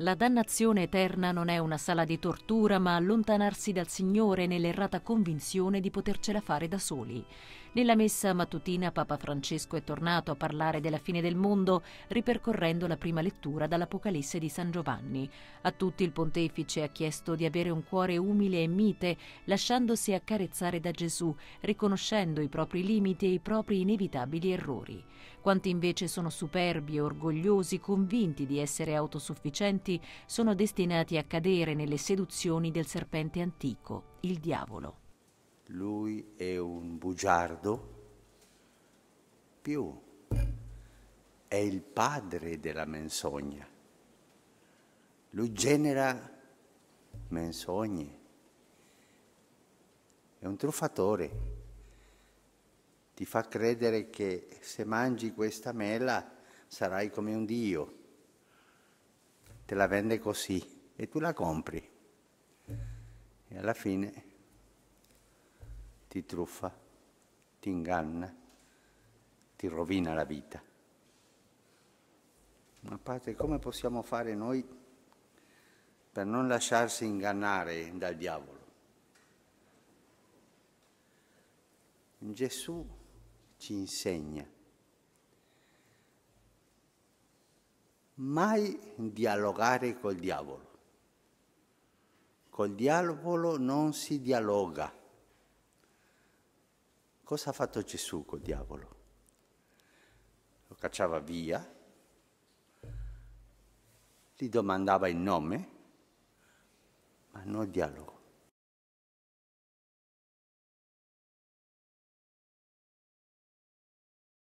La dannazione eterna non è una sala di tortura, ma allontanarsi dal Signore nell'errata convinzione di potercela fare da soli. Nella messa mattutina Papa Francesco è tornato a parlare della fine del mondo, ripercorrendo la prima lettura dall'Apocalisse di San Giovanni. A tutti il pontefice ha chiesto di avere un cuore umile e mite, lasciandosi accarezzare da Gesù, riconoscendo i propri limiti e i propri inevitabili errori. Quanti invece sono superbi e orgogliosi, convinti di essere autosufficienti, innocenti sono destinati a cadere nelle seduzioni del serpente antico, il diavolo. Lui è un bugiardo, più è il padre della menzogna. Lui genera menzogne, è un truffatore ti fa credere che se mangi questa mela sarai come un dio te la vende così e tu la compri. E alla fine ti truffa, ti inganna, ti rovina la vita. Ma Padre, come possiamo fare noi per non lasciarsi ingannare dal diavolo? Gesù ci insegna mai dialogare col diavolo. Col diavolo non si dialoga. Cosa ha fatto Gesù col diavolo? Lo cacciava via, gli domandava il nome, ma non dialogo.